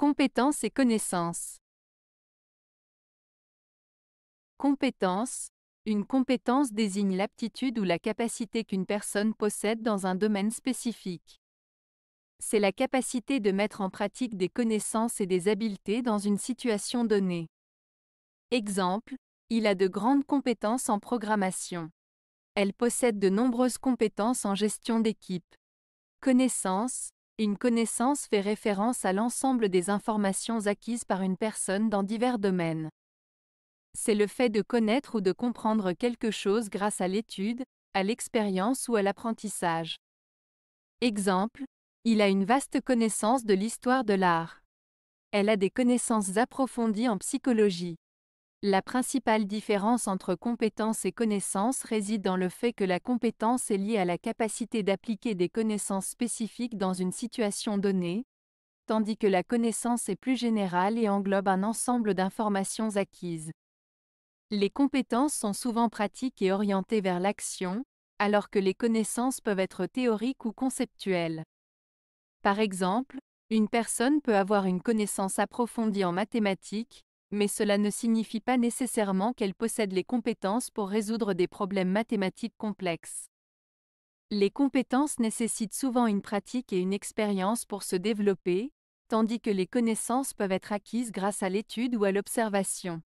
Compétences et connaissances. Compétence. Une compétence désigne l'aptitude ou la capacité qu'une personne possède dans un domaine spécifique. C'est la capacité de mettre en pratique des connaissances et des habiletés dans une situation donnée. Exemple, il a de grandes compétences en programmation. Elle possède de nombreuses compétences en gestion d'équipe. Connaissances, une connaissance fait référence à l'ensemble des informations acquises par une personne dans divers domaines. C'est le fait de connaître ou de comprendre quelque chose grâce à l'étude, à l'expérience ou à l'apprentissage. Exemple, il a une vaste connaissance de l'histoire de l'art. Elle a des connaissances approfondies en psychologie. La principale différence entre compétences et connaissances réside dans le fait que la compétence est liée à la capacité d'appliquer des connaissances spécifiques dans une situation donnée, tandis que la connaissance est plus générale et englobe un ensemble d'informations acquises. Les compétences sont souvent pratiques et orientées vers l'action, alors que les connaissances peuvent être théoriques ou conceptuelles. Par exemple, une personne peut avoir une connaissance approfondie en mathématiques, mais cela ne signifie pas nécessairement qu'elle possède les compétences pour résoudre des problèmes mathématiques complexes. Les compétences nécessitent souvent une pratique et une expérience pour se développer, tandis que les connaissances peuvent être acquises grâce à l'étude ou à l'observation.